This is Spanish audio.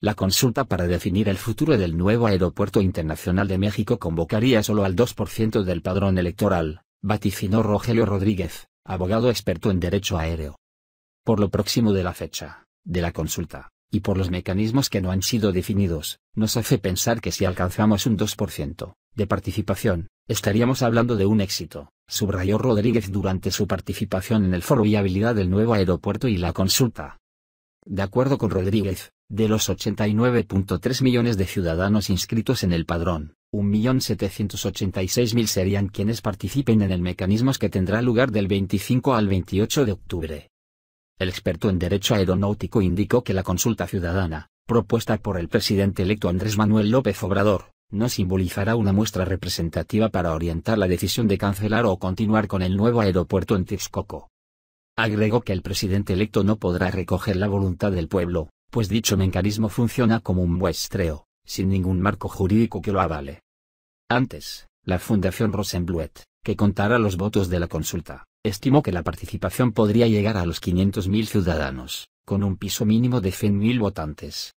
La consulta para definir el futuro del nuevo Aeropuerto Internacional de México convocaría solo al 2% del padrón electoral, vaticinó Rogelio Rodríguez, abogado experto en derecho aéreo. Por lo próximo de la fecha, de la consulta, y por los mecanismos que no han sido definidos, nos hace pensar que si alcanzamos un 2% de participación, estaríamos hablando de un éxito, subrayó Rodríguez durante su participación en el foro Viabilidad del nuevo aeropuerto y la consulta. De acuerdo con Rodríguez, de los 89.3 millones de ciudadanos inscritos en el padrón, 1.786.000 serían quienes participen en el mecanismo que tendrá lugar del 25 al 28 de octubre. El experto en derecho aeronáutico indicó que la consulta ciudadana, propuesta por el presidente electo Andrés Manuel López Obrador, no simbolizará una muestra representativa para orientar la decisión de cancelar o continuar con el nuevo aeropuerto en Texcoco. Agregó que el presidente electo no podrá recoger la voluntad del pueblo, pues dicho mecanismo funciona como un muestreo, sin ningún marco jurídico que lo avale. Antes, la Fundación Rosenbluet, que contara los votos de la consulta, estimó que la participación podría llegar a los 500.000 ciudadanos, con un piso mínimo de 100.000 votantes.